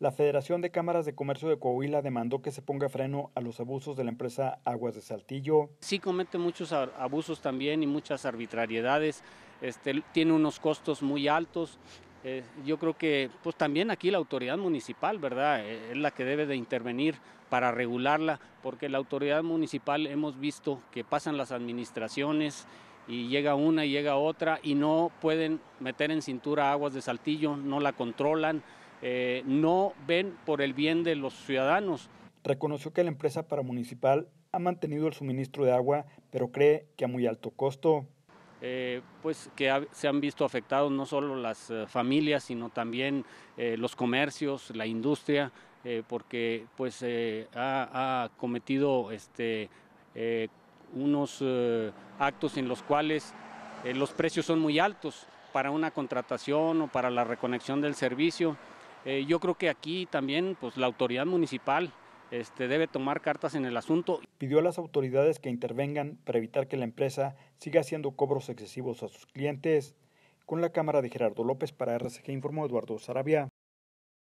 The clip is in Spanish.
La Federación de Cámaras de Comercio de Coahuila demandó que se ponga freno a los abusos de la empresa Aguas de Saltillo. Sí comete muchos abusos también y muchas arbitrariedades. Este, tiene unos costos muy altos. Eh, yo creo que pues también aquí la autoridad municipal, ¿verdad? Eh, es la que debe de intervenir para regularla, porque la autoridad municipal hemos visto que pasan las administraciones y llega una y llega otra y no pueden meter en cintura aguas de saltillo, no la controlan. Eh, no ven por el bien de los ciudadanos. Reconoció que la empresa paramunicipal ha mantenido el suministro de agua, pero cree que a muy alto costo. Eh, pues que se han visto afectados no solo las eh, familias, sino también los comercios, la industria, porque pues ha, cometido este, unos actos en los cuales los precios son muy altos para una contratación o para la reconexión del servicio. Eh, yo creo que aquí también pues, la autoridad municipal este, debe tomar cartas en el asunto. Pidió a las autoridades que intervengan para evitar que la empresa siga haciendo cobros excesivos a sus clientes. Con la cámara de Gerardo López para RCG informó Eduardo Sarabia.